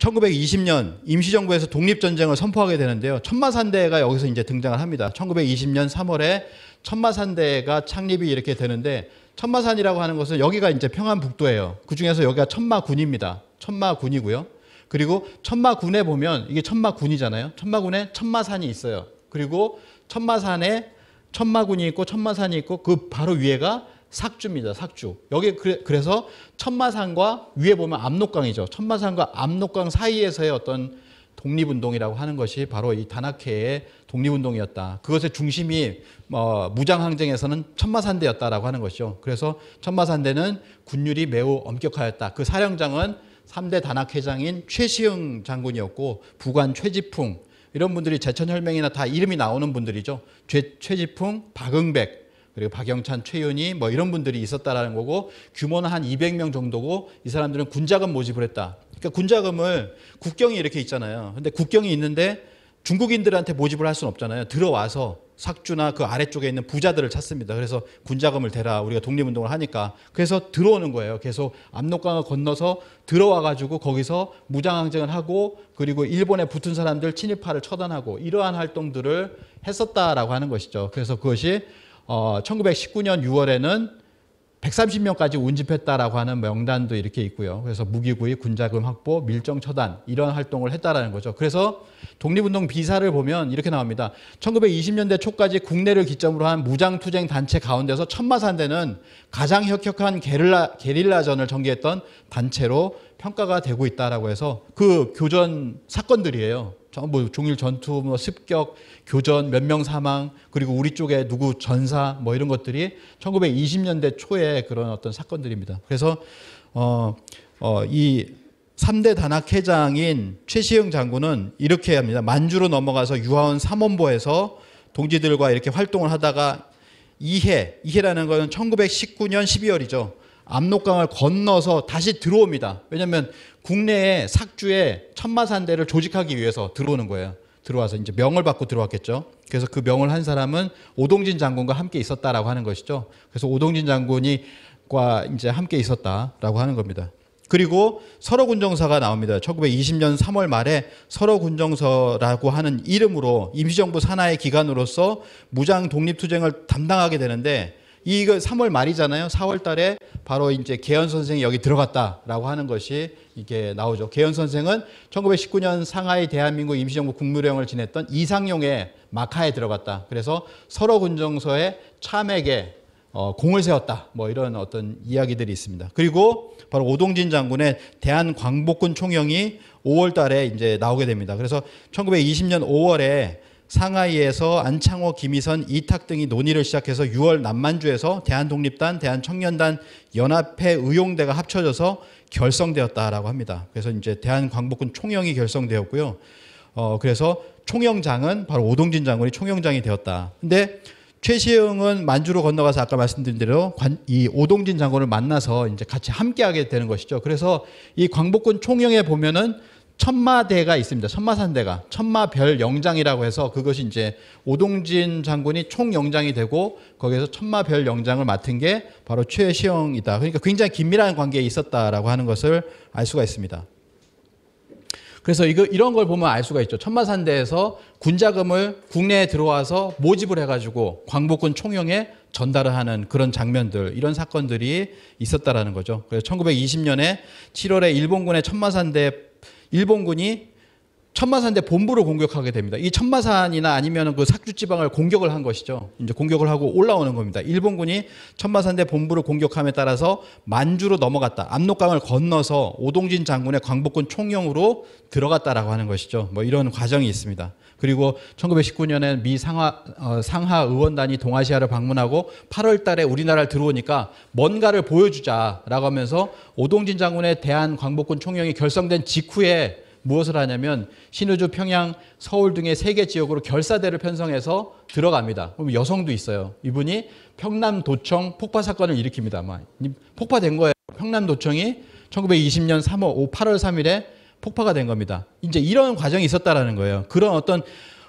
1920년 임시정부에서 독립전쟁을 선포하게 되는데요. 천마산대가 여기서 이제 등장을 합니다. 1920년 3월에 천마산대가 창립이 이렇게 되는데 천마산이라고 하는 것은 여기가 이제 평안북도예요. 그 중에서 여기가 천마군입니다. 천마군이고요. 그리고 천마군에 보면 이게 천마군이잖아요. 천마군에 천마산이 있어요. 그리고 천마산에 천마군이 있고 천마산이 있고 그 바로 위에가 삭주입니다. 삭주. 여기 그래서 천마산과 위에 보면 압록강이죠. 천마산과 압록강 사이에서의 어떤 독립운동이라고 하는 것이 바로 이 단학회의 독립운동이었다. 그것의 중심이 뭐 무장항쟁에서는 천마산대였다라고 하는 것이죠. 그래서 천마산대는 군율이 매우 엄격하였다. 그 사령장은 3대 단학회장인 최시흥 장군이었고 부관 최지풍 이런 분들이 제천혈맹이나 다 이름이 나오는 분들이죠. 최, 최지풍, 박응백 그리고 박영찬, 최윤희 뭐 이런 분들이 있었다라는 거고 규모는 한 200명 정도고 이 사람들은 군자금 모집을 했다. 그러니까 군자금을 국경이 이렇게 있잖아요. 근데 국경이 있는데 중국인들한테 모집을 할 수는 없잖아요. 들어와서 삭주나 그 아래쪽에 있는 부자들을 찾습니다. 그래서 군자금을 대라 우리가 독립운동을 하니까 그래서 들어오는 거예요. 계속 압록강을 건너서 들어와 가지고 거기서 무장항쟁을 하고 그리고 일본에 붙은 사람들 친일파를 처단하고 이러한 활동들을 했었다라고 하는 것이죠. 그래서 그것이 어, 1919년 6월에는 130명까지 운집했다라고 하는 명단도 이렇게 있고요. 그래서 무기구의 군자금 확보, 밀정 처단 이런 활동을 했다라는 거죠. 그래서 독립운동 비사를 보면 이렇게 나옵니다. 1920년대 초까지 국내를 기점으로 한 무장투쟁 단체 가운데서 천마산대는 가장 혁혁한 게릴라 게릴라전을 전개했던 단체로 평가가 되고 있다라고 해서 그 교전 사건들이에요. 전부 뭐 종일 전투, 뭐 습격, 교전, 몇 명 사망, 그리고 우리 쪽에 누구 전사 뭐 이런 것들이 1920년대 초에 그런 어떤 사건들입니다. 그래서 어, 어, 이 3대 단학 회장인 최시흥 장군은 이렇게 합니다. 만주로 넘어가서 유아원 삼원보에서 동지들과 이렇게 활동을 하다가 이해, 이해라는 것은 1919년 12월이죠. 압록강을 건너서 다시 들어옵니다. 왜냐하면 국내에 삭주에 천마산대를 조직하기 위해서 들어오는 거예요. 들어와서 이제 명을 받고 들어왔겠죠. 그래서 그 명을 한 사람은 오동진 장군과 함께 있었다라고 하는 것이죠. 그래서 오동진 장군이과 이제 함께 있었다라고 하는 겁니다. 그리고 서로 군정서가 나옵니다. 1920년 3월 말에 서로 군정서라고 하는 이름으로 임시정부 산하의 기관으로서 무장 독립투쟁을 담당하게 되는데 이거 3월 말이잖아요. 4월 달에 바로 이제 개현 선생이 여기 들어갔다라고 하는 것이 이게 렇 나오죠. 개현 선생은 1919년 상하이 대한민국 임시정부 국무령을 지냈던 이상용의 마카에 들어갔다. 그래서 서로군정서에 참에게 어, 공을 세웠다. 뭐 이런 어떤 이야기들이 있습니다. 그리고 바로 오동진 장군의 대한광복군 총영이 5월 달에 이제 나오게 됩니다. 그래서 1920년 5월에 상하이에서 안창호, 김희선, 이탁 등이 논의를 시작해서 6월 남만주에서 대한독립단, 대한청년단 연합회 의용대가 합쳐져서 결성되었다라고 합니다. 그래서 이제 대한광복군 총영이 결성되었고요. 어, 그래서 총영장은 바로 오동진 장군이 총영장이 되었다. 근데 최시흥은 만주로 건너가서 아까 말씀드린 대로 이 오동진 장군을 만나서 이제 같이 함께하게 되는 것이죠. 그래서 이 광복군 총영에 보면은 천마대가 있습니다. 천마산대가 천마별 영장이라고 해서 그것이 이제 오동진 장군이 총 영장이 되고 거기에서 천마별 영장을 맡은 게 바로 최시영이다. 그러니까 굉장히 긴밀한 관계에 있었다라고 하는 것을 알 수가 있습니다. 그래서 이거 이런 걸 보면 알 수가 있죠. 천마산대에서 군자금을 국내에 들어와서 모집을 해가지고 광복군 총영에 전달을 하는 그런 장면들 이런 사건들이 있었다라는 거죠. 그래서 1920년에 7월에 일본군의 천마산대 일본군이 천마산대 본부를 공격하게 됩니다. 이 천마산이나 아니면 그 삭주 지방을 공격을 한 것이죠. 이제 공격을 하고 올라오는 겁니다. 일본군이 천마산대 본부를 공격함에 따라서 만주로 넘어갔다. 압록강을 건너서 오동진 장군의 광복군 총영으로 들어갔다라고 하는 것이죠. 뭐 이런 과정이 있습니다. 그리고 1919년에 미 상하, 어, 상하 의원단이 동아시아를 방문하고 8월 달에 우리나라를 들어오니까 뭔가를 보여주자라고 하면서 오동진 장군의 대한 광복군 총영이 결성된 직후에 무엇을 하냐면 신우주, 평양, 서울 등의 세개 지역으로 결사대를 편성해서 들어갑니다. 그럼 여성도 있어요. 이분이 평남도청 폭파 사건을 일으킵니다. 폭파된 거예요. 평남도청이 1920년 3월 8월 3일에 폭파가 된 겁니다. 이제 이런 과정이 있었다라는 거예요. 그런 어떤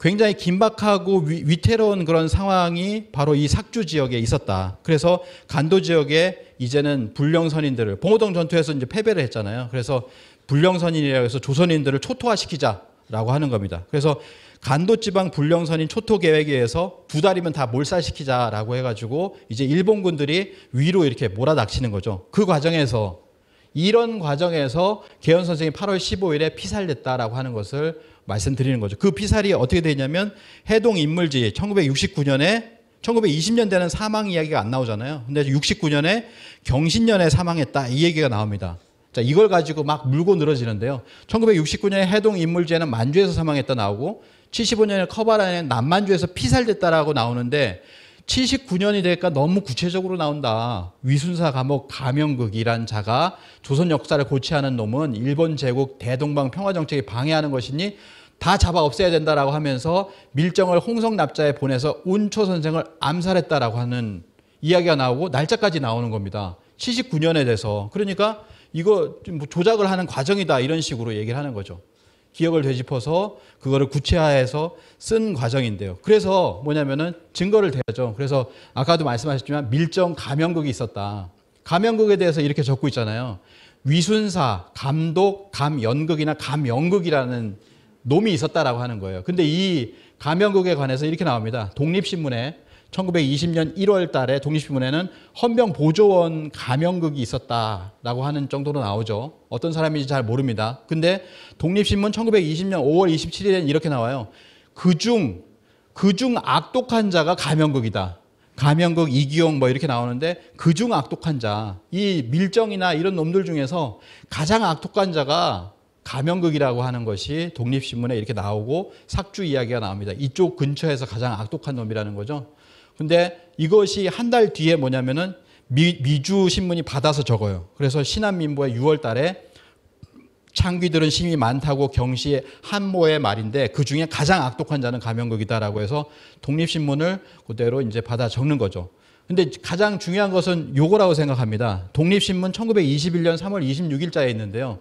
굉장히 긴박하고 위, 태로운 그런 상황이 바로 이 삭주 지역에 있었다. 그래서 간도 지역에 이제는 불령 선인들을 봉오동 전투에서 이제 패배를 했잖아요. 그래서 불령선인이라고 해서 조선인들을 초토화시키자라고 하는 겁니다. 그래서 간도지방 불령선인 초토 계획에 의해서 두 달이면 다 몰살시키자라고 해가지고 이제 일본군들이 위로 이렇게 몰아닥치는 거죠. 그 과정에서 이런 과정에서 개헌 선생이 8월 15일에 피살됐다라고 하는 것을 말씀드리는 거죠. 그 피살이 어떻게 되냐면 해동 인물지 1969년에 1920년대는 사망 이야기가 안 나오잖아요. 근데 69년에 경신년에 사망했다 이 얘기가 나옵니다. 자, 이걸 가지고 막 물고 늘어지는데요. 1969년에 해동 인물제는 만주에서 사망했다 나오고 75년에 커바라는 남만주에서 피살됐다라고 나오는데 79년이 되니까 너무 구체적으로 나온다. 위순사 감옥 가명극이란 자가 조선 역사를 고치하는 놈은 일본 제국 대동방 평화 정책에 방해하는 것이니 다 잡아 없애야 된다라고 하면서 밀정을 홍성납자에 보내서 운초 선생을 암살했다라고 하는 이야기가 나오고 날짜까지 나오는 겁니다. 79년에 돼서 그러니까 이거 조작을 하는 과정이다 이런 식으로 얘기를 하는 거죠. 기억을 되짚어서 그거를 구체화해서 쓴 과정인데요. 그래서 뭐냐면은 증거를 대야죠. 그래서 아까도 말씀하셨지만 밀정 감명극이 있었다. 감명극에 대해서 이렇게 적고 있잖아요. 위순사, 감독, 감연극이나 감연극이라는 놈이 있었다라고 하는 거예요. 근데 이감명극에 관해서 이렇게 나옵니다. 독립신문에 1920년 1월 달에 독립신문에는 헌병 보조원 감염극이 있었다라고 하는 정도로 나오죠. 어떤 사람인지 잘 모릅니다. 근데 독립신문 1920년 5월 27일에는 이렇게 나와요. 그중 그 중 악독한 자가 감염극이다감염극 이기용 뭐 이렇게 나오는데 그 중 악독한 자, 이 밀정이나 이런 놈들 중에서 가장 악독한 자가 감염극이라고 하는 것이 독립신문에 이렇게 나오고 삭주 이야기가 나옵니다. 이쪽 근처에서 가장 악독한 놈이라는 거죠. 근데 이것이 한 달 뒤에 뭐냐면은 미, 주 신문이 받아서 적어요. 그래서 신한민부의 6월 달에 창귀들은 심이 많다고 경시의 한모의 말인데 그 중에 가장 악독한 자는 가형극이다라고 해서 독립신문을 그대로 이제 받아 적는 거죠. 근데 가장 중요한 것은 요거라고 생각합니다. 독립신문 1921년 3월 26일자에 있는데요.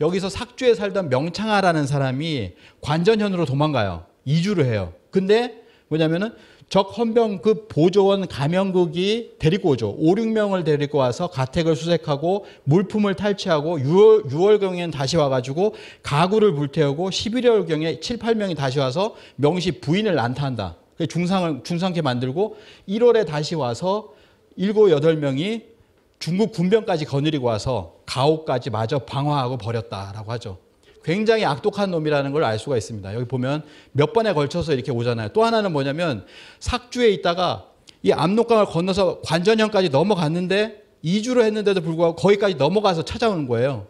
여기서 삭주에 살던 명창하라는 사람이 관전현으로 도망가요. 이주를 해요. 근데 뭐냐면은 적 헌병 그 보조원 가명극이 데리고 오죠. 5, 6명을 데리고 와서 가택을 수색하고 물품을 탈취하고 6월, 6월경에는 다시 와가지고 가구를 불태우고 11월경에 7, 8명이 다시 와서 명시 부인을 난타한다. 중상을, 중상케 만들고 1월에 다시 와서 7, 8명이 중국 군병까지 거느리고 와서 가옥까지 마저 방화하고 버렸다라고 하죠. 굉장히 악독한 놈이라는 걸 알 수가 있습니다. 여기 보면 몇 번에 걸쳐서 이렇게 오잖아요. 또 하나는 뭐냐면 삭주에 있다가 이 압록강을 건너서 관전형까지 넘어갔는데 2주로 했는데도 불구하고 거기까지 넘어가서 찾아오는 거예요.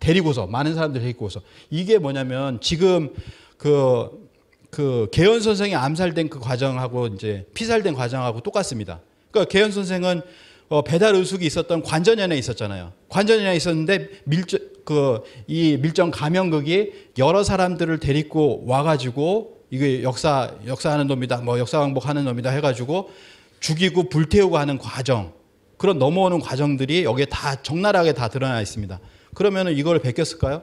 데리고서 많은 사람들 데리고서 이게 뭐냐면 지금 그그 개연 선생이 암살된 그 과정하고 이제 피살된 과정하고 똑같습니다. 그러니까 개연 선생은 어, 배달 의숙이 있었던 관전연에 있었잖아요. 관전연에 있었는데 밀 그이 밀정 감염극이 여러 사람들을 데리고 와가지고 이게 역사 역사하는 놈이다 뭐 역사 왕복하는 놈이다 해가지고 죽이고 불태우고 하는 과정 그런 넘어오는 과정들이 여기에 다 적나라하게 다 드러나 있습니다. 그러면 이걸 베꼈을까요?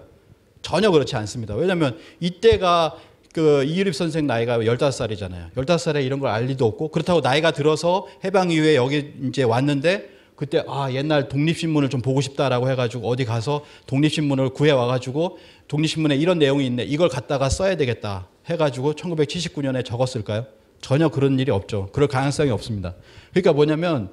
전혀 그렇지 않습니다. 왜냐하면 이때가 그 이유립 선생 나이가 15살이잖아요. 15살에 이런 걸 알 리도 없고 그렇다고 나이가 들어서 해방 이후에 여기 이제 왔는데 그때 아 옛날 독립신문을 좀 보고 싶다라고 해가지고 어디 가서 독립신문을 구해 와가지고 독립신문에 이런 내용이 있네 이걸 갖다가 써야 되겠다 해가지고 1979년에 적었을까요? 전혀 그런 일이 없죠. 그럴 가능성이 없습니다. 그러니까 뭐냐면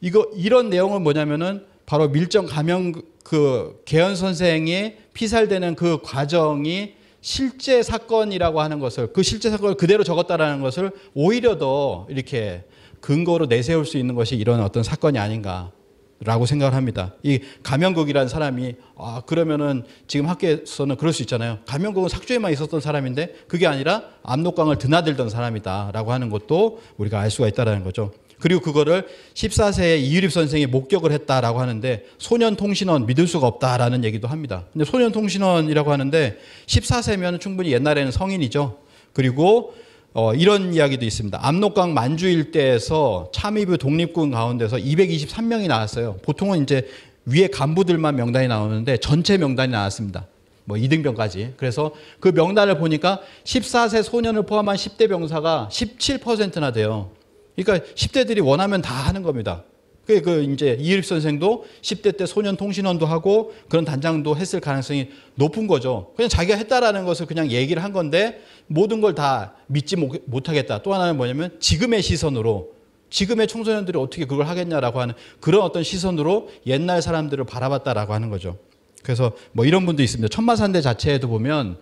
이거 이런 내용은 뭐냐면은 바로 밀정 감염 그 개헌 선생이 피살되는 그 과정이 실제 사건이라고 하는 것을 그 실제 사건을 그대로 적었다라는 것을 오히려 더 이렇게 근거로 내세울 수 있는 것이 이런 어떤 사건이 아닌가라고 생각을 합니다. 이 가명국이라는 사람이 아 그러면은 지금 학계에서는 그럴 수 있잖아요. 가명국은 삭주에만 있었던 사람인데 그게 아니라 압록강을 드나들던 사람이다라고 하는 것도 우리가 알 수가 있다는 거죠. 그리고 그거를 14세의 이유립 선생이 목격을 했다라고 하는데 소년 통신원 믿을 수가 없다라는 얘기도 합니다. 근데 소년 통신원이라고 하는데 14세면 충분히 옛날에는 성인이죠. 그리고 어, 이런 이야기도 있습니다. 압록강 만주 일대에서 참의부 독립군 가운데서 223명이 나왔어요. 보통은 이제 위에 간부들만 명단이 나오는데 전체 명단이 나왔습니다. 뭐 2등병까지. 그래서 그 명단을 보니까 14세 소년을 포함한 10대 병사가 17%나 돼요. 그러니까 10대들이 원하면 다 하는 겁니다. 그, 그, 이제 이일 선생도 10대 때 소년 통신원도 하고 그런 단장도 했을 가능성이 높은 거죠. 그냥 자기가 했다라는 것을 그냥 얘기를 한 건데 모든 걸 다 믿지 못하겠다. 또 하나는 뭐냐면 지금의 시선으로 지금의 청소년들이 어떻게 그걸 하겠냐라고 하는 그런 어떤 시선으로 옛날 사람들을 바라봤다라고 하는 거죠. 그래서 뭐 이런 분도 있습니다. 천마산대 자체에도 보면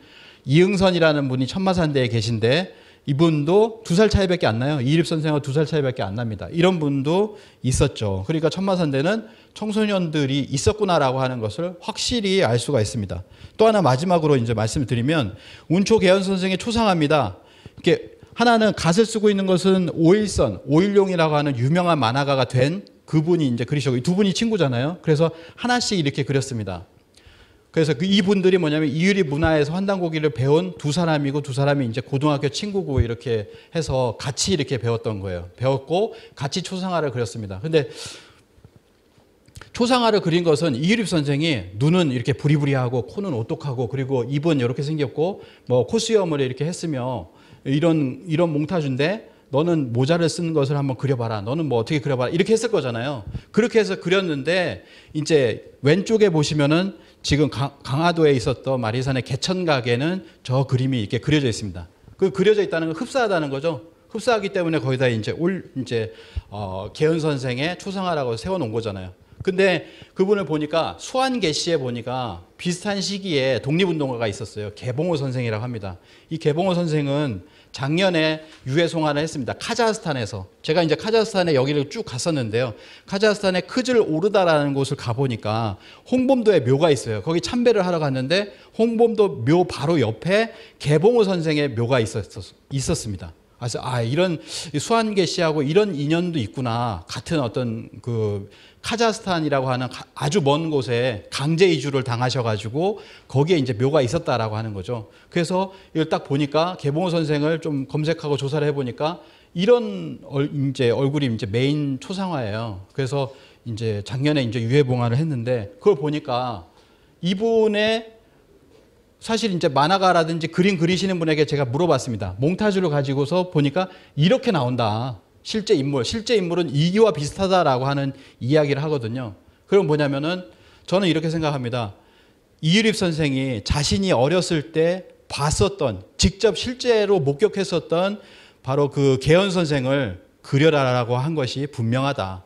이응선이라는 분이 천마산대에 계신데 이분도 두 살 차이밖에 안 나요. 이립 선생하고 두 살 차이밖에 안 납니다. 이런 분도 있었죠. 그러니까 천마산대는 청소년들이 있었구나라고 하는 것을 확실히 알 수가 있습니다. 또 하나 마지막으로 이제 말씀드리면 운초 개연 선생의 초상화입니다. 이게 하나는 갓을 쓰고 있는 것은 오일선, 오일용이라고 하는 유명한 만화가가 된 그분이 이제 그리셨두 분이 친구잖아요. 그래서 하나씩 이렇게 그렸습니다. 그래서 그 이분들이 뭐냐면 이유리 문화에서 환단고기를 배운 두 사람이고 두 사람이 이제 고등학교 친구고 이렇게 해서 같이 이렇게 배웠던 거예요. 배웠고 같이 초상화를 그렸습니다. 근데 초상화를 그린 것은 이유립 선생이 눈은 이렇게 부리부리하고 코는 오똑하고 그리고 입은 이렇게 생겼고 뭐 코수염을 이렇게 했으며 이런 이런 몽타주인데 너는 모자를 쓰는 것을 한번 그려봐라. 너는 뭐 어떻게 그려봐라. 이렇게 했을 거잖아요. 그렇게 해서 그렸는데 이제 왼쪽에 보시면은 지금 강화도에 있었던 마리산의 개천가게는 저 그림이 이렇게 그려져 있습니다. 그 그려져 있다는 건 흡사하다는 거죠. 흡사하기 때문에 거의 다 이제 올 이제 어, 개은 선생의 초상화라고 세워놓은 거잖아요. 근데 그분을 보니까 수완 개시에 보니까 비슷한 시기에 독립운동가가 있었어요. 개봉호 선생이라고 합니다. 이 개봉호 선생은 작년에 유해 송환을 했습니다. 카자흐스탄에서. 제가 이제 카자흐스탄에 여기를 쭉 갔었는데요. 카자흐스탄의 크즐 오르다라는 곳을 가보니까 홍범도의 묘가 있어요. 거기 참배를 하러 갔는데 홍범도 묘 바로 옆에 개봉호 선생의 묘가 있었, 있었습니다. 그래서 아 이런 수완계시하고 이런 인연도 있구나 같은 어떤 그 카자흐스탄이라고 하는 아주 먼 곳에 강제 이주를 당하셔가지고 거기에 이제 묘가 있었다라고 하는 거죠. 그래서 이걸 딱 보니까 개봉호 선생을 좀 검색하고 조사를 해보니까 이런 얼, 이제 얼굴이 이제 메인 초상화예요. 그래서 이제 작년에 이제 유해봉화를 했는데 그걸 보니까 이분의 사실 이제 만화가라든지 그림 그리시는 분에게 제가 물어봤습니다. 몽타주를 가지고서 보니까 이렇게 나온다. 실제 인물, 실제 인물은 이기와 비슷하다라고 하는 이야기를 하거든요. 그럼 뭐냐면은 저는 이렇게 생각합니다. 이유립 선생이 자신이 어렸을 때 봤었던, 직접 실제로 목격했었던 바로 그 개연 선생을 그려라라고 한 것이 분명하다.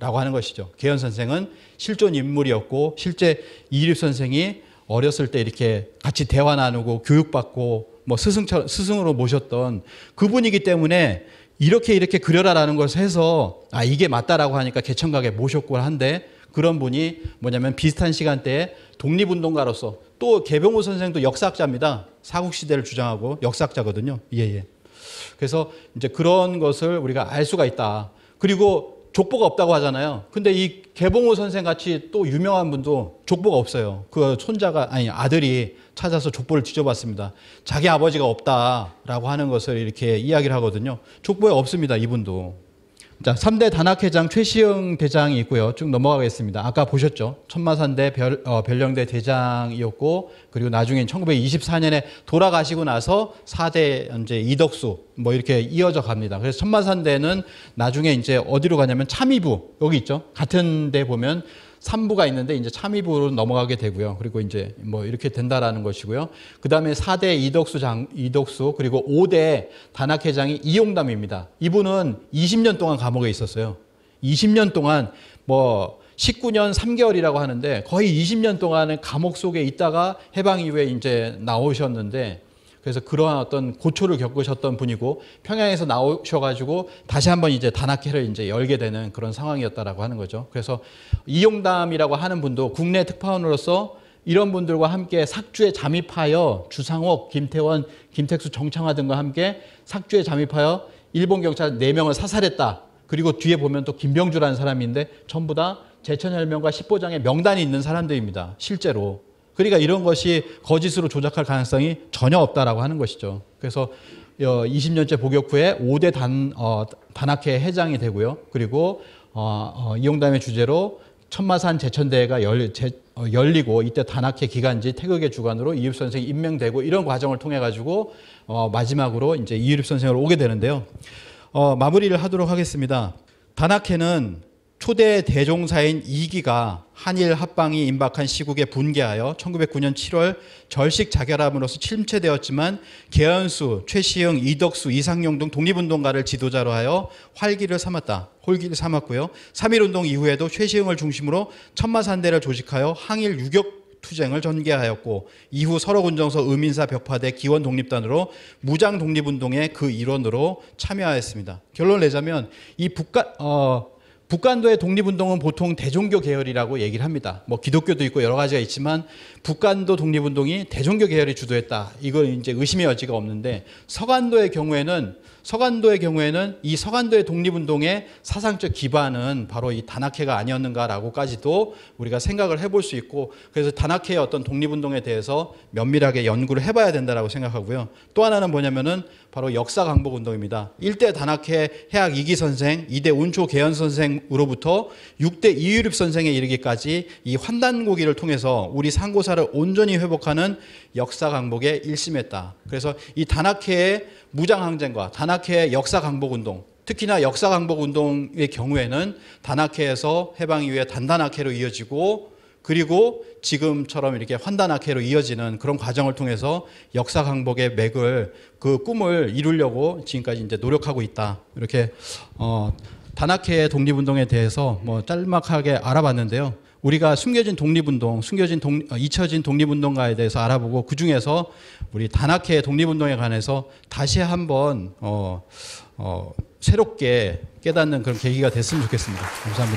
라고 하는 것이죠. 개연 선생은 실존 인물이었고 실제 이립 선생이 어렸을 때 이렇게 같이 대화 나누고 교육받고 뭐 스승처럼 스승으로 모셨던 그분이기 때문에 이렇게 이렇게 그려라라는 것을 해서 아 이게 맞다라고 하니까 개천각에 모셨고 한데 그런 분이 뭐냐면 비슷한 시간대에 독립운동가로서 또 개병호 선생도 역사학자입니다. 사국시대를 주장하고 역사학자거든요. 예, 예. 그래서 이제 그런 것을 우리가 알 수가 있다. 그리고 족보가 없다고 하잖아요. 근데 이 개봉호 선생 같이 또 유명한 분도 족보가 없어요. 그 손자가 아니 아들이 찾아서 족보를 뒤져봤습니다. 자기 아버지가 없다라고 하는 것을 이렇게 이야기를 하거든요. 족보에 없습니다. 이분도. 자, 3대 단학회장 최시흥 대장이 있고요. 쭉 넘어가겠습니다. 아까 보셨죠? 천마산대 별, 어, 별 령대 대장이었고, 그리고 나중에 1924년에 돌아가시고 나서 4대 이제 이덕수, 뭐 이렇게 이어져 갑니다. 그래서 천마산대는 나중에 이제 어디로 가냐면 참의부, 여기 있죠? 같은 데 보면 3부가 있는데 이제 참의부로 넘어가게 되고요. 그리고 이제 뭐 이렇게 된다라는 것이고요. 그 다음에 4대 이덕수 장, 이덕수 그리고 5대 단학회장이 이용담입니다. 이분은 20년 동안 감옥에 있었어요. 20년 동안 뭐 19년 3개월이라고 하는데 거의 20년 동안은 감옥 속에 있다가 해방 이후에 이제 나오셨는데 그래서 그러한 어떤 고초를 겪으셨던 분이고 평양에서 나오셔가지고 다시 한번 이제 단학회를 이제 열게 되는 그런 상황이었다라고 하는 거죠. 그래서 이용담이라고 하는 분도 국내 특파원으로서 이런 분들과 함께 삭주에 잠입하여 주상옥, 김태원, 김택수, 정창화 등과 함께 삭주에 잠입하여 일본 경찰 4명을 사살했다. 그리고 뒤에 보면 또 김병주라는 사람인데 전부 다 제천혈명과 십보장의 명단이 있는 사람들입니다. 실제로. 그러니까 이런 것이 거짓으로 조작할 가능성이 전혀 없다라고 하는 것이죠. 그래서 20년째 어, 복역 후에 5대 단, 어, 단학회 회장이 되고요. 그리고 어, 어, 이용담의 주제로 천마산 제천대회가 열, 제, 어, 열리고 이때 단학회 기간지 태극의 주관으로 이율 선생이 임명되고 이런 과정을 통해 가지고 어, 마지막으로 이제 이율 선생을 오게 되는데요. 어, 마무리를 하도록 하겠습니다. 단학회는 초대 대종사인 이기가 한일 합방이 임박한 시국에 분개하여 1909년 7월 절식 자결함으로써 침체되었지만 개헌수, 최시흥, 이덕수, 이상용 등 독립운동가를 지도자로 하여 활기를 삼았다. 홀기를 삼았고요. 3.1운동 이후에도 최시흥을 중심으로 천마산대를 조직하여 항일 유격 투쟁을 전개하였고 이후 서로군정서 의민사 벽파대 기원 독립단으로 무장 독립운동의 그 일원으로 참여하였습니다. 결론 내자면 이 북한 어 북간도의 독립운동은 보통 대종교 계열이라고 얘기를 합니다. 뭐 기독교도 있고 여러 가지가 있지만 북간도 독립운동이 대종교 계열이 주도했다. 이걸 이제 의심의 여지가 없는데 서간도의 경우에는 서간도의 경우에는 이 서간도의 독립운동의 사상적 기반은 바로 이 단학회가 아니었는가라고까지도 우리가 생각을 해볼 수 있고 그래서 단학회의 어떤 독립운동에 대해서 면밀하게 연구를 해봐야 된다라고 생각하고요. 또 하나는 뭐냐면은 바로 역사 강복 운동입니다. 1대 단학회 해학 이기 선생, 2대 온초 개헌 선생으로부터 6대 이유립 선생에 이르기까지 이 환단고기를 통해서 우리 상고사를 온전히 회복하는 역사 강복에 일심했다. 그래서 이 단학회의 무장항쟁과 단학 단나케 역사 강복 운동, 특히나 역사 강복 운동의 경우에는 단나케에서 해방 이후에 단다나케로 이어지고 그리고 지금처럼 이렇게 환단학회로 이어지는 그런 과정을 통해서 역사 강복의 맥을 그 꿈을 이루려고 지금까지 이제 노력하고 있다. 이렇게 어 단학회의 독립운동에 대해서 뭐 짤막하게 알아봤는데요. 우리가 숨겨진 독립운동, 숨겨진 독, 어, 잊혀진 독립운동가에 대해서 알아보고 그 중에서 우리 단학회 독립운동에 관해서 다시 한번 어, 어, 새롭게 깨닫는 그런 계기가 됐으면 좋겠습니다. 감사합니다.